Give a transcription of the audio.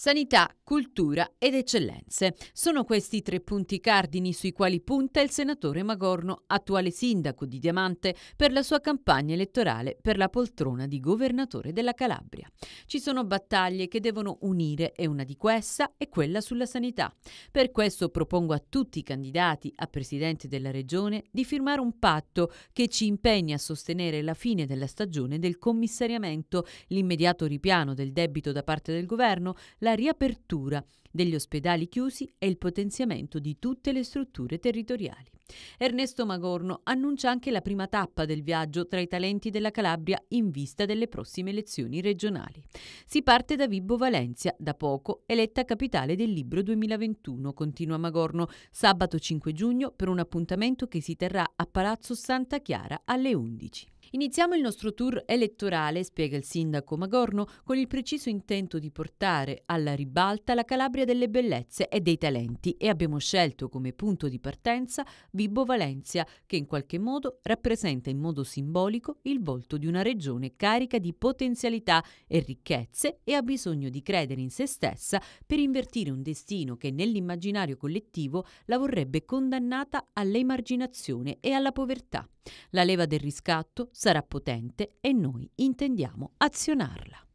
Sanità, cultura ed eccellenze. Sono questi i tre punti cardini sui quali punta il senatore Magorno, attuale sindaco di Diamante, per la sua campagna elettorale per la poltrona di governatore della Calabria. Ci sono battaglie che devono unire e una di questa è quella sulla sanità. Per questo propongo a tutti i candidati a presidente della regione di firmare un patto che ci impegni a sostenere la fine della stagione del commissariamento, l'immediato ripiano del debito da parte del governo, la la riapertura degli ospedali chiusi e il potenziamento di tutte le strutture territoriali. Ernesto Magorno annuncia anche la prima tappa del viaggio tra i talenti della Calabria in vista delle prossime elezioni regionali. Si parte da Vibo Valencia, da poco eletta capitale del Libro 2021, continua Magorno, sabato 5 giugno per un appuntamento che si terrà a Palazzo Santa Chiara alle 11. Iniziamo il nostro tour elettorale, spiega il sindaco Magorno, con il preciso intento di portare alla ribalta la Calabria delle bellezze e dei talenti e abbiamo scelto come punto di partenza Vibo Valencia, che in qualche modo rappresenta in modo simbolico il volto di una regione carica di potenzialità e ricchezze e ha bisogno di credere in se stessa per invertire un destino che nell'immaginario collettivo la vorrebbe condannata all'emarginazione e alla povertà. La leva del riscatto sarà potente e noi intendiamo azionarla.